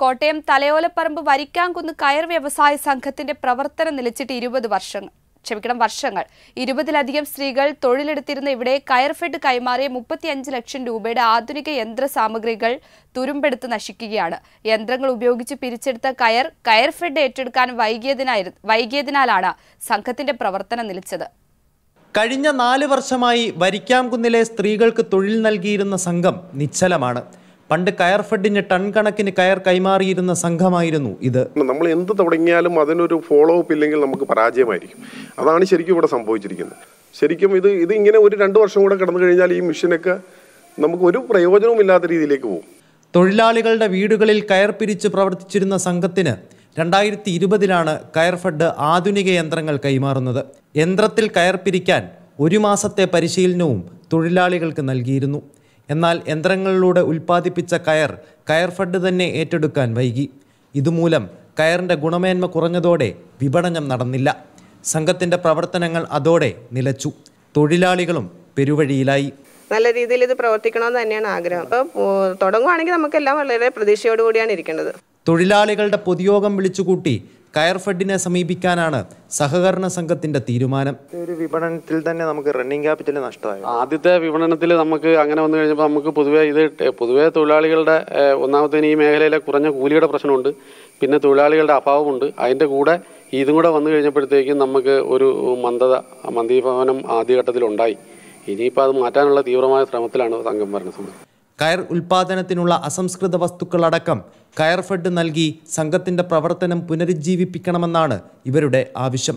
കോട്ടയം തലയോലപ്പറമ്പ് വരിക്കാംകുന്ന് കയർ വ്യവസായ സംഘത്തിന്റെ പ്രവർത്തനം നിലച്ചിട്ട് ഇരുപത് വർഷങ്ങൾ ക്ഷമിക്കണം വർഷങ്ങൾ ഇരുപതിലധികം സ്ത്രീകൾ തൊഴിലെടുത്തിരുന്ന ഇവിടെ കയർഫെഡ് കൈമാറിയ മുപ്പത്തിയഞ്ച് ലക്ഷം രൂപയുടെ ആധുനിക യന്ത്ര സാമഗ്രികൾ തുരുമ്പെടുത്ത് നശിക്കുകയാണ് യന്ത്രങ്ങൾ ഉപയോഗിച്ച് പിരിച്ചെടുത്ത കയർ കയർഫെഡ് ഏറ്റെടുക്കാൻ വൈകിയതിനാലാണ് സംഘത്തിന്റെ പ്രവർത്തനം നിലച്ചത് കഴിഞ്ഞ നാല് വർഷമായി വരിക്കാംകുന്നിലെ സ്ത്രീകൾക്ക് തൊഴിൽ നൽകിയിരുന്ന സംഘം നിശ്ചലമാണ് പണ്ട് കയർ ഫെഡിന് ടൺ കണക്കിന് കയർ കൈമാറിയിരുന്ന സംഘമായിരുന്നു ഇത് നമ്മൾ എന്ത് തുടങ്ങിയാലും അതിനൊരു ഫോളോ അപ്പ് ഇല്ലെങ്കിൽ നമുക്ക് പരാജയമായിരിക്കും അതാണ് ശരിക്കും ഇവിടെ സംഭവിച്ചിരിക്കുന്നത് ശരിക്കും ഇത് ഇത് ഇങ്ങനെ ഒരു രണ്ട് വർഷം കൂടെ കടന്നു കഴിഞ്ഞാൽ ഈ മിഷനൊക്കെ നമുക്ക് ഒരു പ്രയോജനവും ഇല്ലാത്ത രീതിയിലേക്ക് പോകും തൊഴിലാളികളുടെ വീടുകളിൽ കയർ പിരിച്ച് പ്രവർത്തിച്ചിരുന്ന സംഘത്തിന് രണ്ടായിരത്തി ഇരുപതിലാണ് ഫെഡ് ആധുനിക യന്ത്രങ്ങൾ കൈമാറുന്നത് യന്ത്രത്തിൽ കയർ പിരിക്കാൻ ഒരു മാസത്തെ പരിശീലനവും തൊഴിലാളികൾക്ക് നൽകിയിരുന്നു എന്നാൽ യന്ത്രങ്ങളിലൂടെ ഉൽപ്പാദിപ്പിച്ച കയർ കയർ ഫഡ് തന്നെ ഏറ്റെടുക്കാൻ വൈകി ഇതുമൂലം കയറിൻ്റെ ഗുണമേന്മ കുറഞ്ഞതോടെ വിപണനം നടന്നില്ല സംഘത്തിൻ്റെ പ്രവർത്തനങ്ങൾ അതോടെ നിലച്ചു തൊഴിലാളികളും പെരുവഴിയിലായി നല്ല രീതിയിൽ ഇത് പ്രവർത്തിക്കണമെന്ന് തന്നെയാണ് ആഗ്രഹം അപ്പോൾ തുടങ്ങുവാണെങ്കിൽ നമുക്കെല്ലാം വളരെ പ്രതീക്ഷയോടുകൂടിയാണ് ഇരിക്കേണ്ടത് തൊഴിലാളികളുടെ പൊതുയോഗം വിളിച്ചുകൂട്ടി കയർഫെഡിനെ സമീപിക്കാനാണ് സഹകരണ സംഘത്തിന്റെ തീരുമാനം ഒരു വിപണനത്തിൽ തന്നെ നമുക്ക് റണ്ണിങ് ക്യാപിറ്റൽ നഷ്ടമായി ആദ്യത്തെ വിപണനത്തിൽ നമുക്ക് അങ്ങനെ വന്നു കഴിഞ്ഞപ്പോൾ നമുക്ക് പൊതുവെ ഇത് പൊതുവെ തൊഴിലാളികളുടെ ഒന്നാമത്തേന് ഈ മേഖലയിലെ കുറഞ്ഞ കൂലിയുടെ പ്രശ്നമുണ്ട് പിന്നെ തൊഴിലാളികളുടെ അഭാവമുണ്ട് അതിൻ്റെ കൂടെ ഇതും കൂടെ വന്നു കഴിഞ്ഞപ്പോഴത്തേക്കും നമുക്ക് ഒരു മന്ദത മന്ദീഭവനം ആദ്യഘട്ടത്തിലുണ്ടായി ഇനിയിപ്പോൾ അത് മാറ്റാനുള്ള തീവ്രമായ ശ്രമത്തിലാണ് സംഘം ഭരണസമിതി കയർ ഉൽപാദനത്തിനുള്ള അസംസ്കൃത വസ്തുക്കളടക്കം കയർ ഫെഡ് നൽകി സംഘത്തിന്റെ പ്രവർത്തനം പുനരുജ്ജീവിപ്പിക്കണമെന്നാണ് ഇവരുടെ ആവശ്യം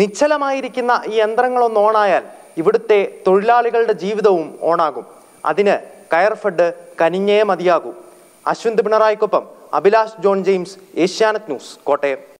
നിശ്ചലമായിരിക്കുന്ന ഈ യന്ത്രങ്ങളൊന്ന് ഓണായാൽ ഇവിടുത്തെ തൊഴിലാളികളുടെ ജീവിതവും ഓണാകും അതിന് കയർ ഫെഡ് കനിഞ്ഞേ മതിയാകും അശ്വിൻ പിണറായിക്കൊപ്പം Abhilash John James Asianet news Kottayam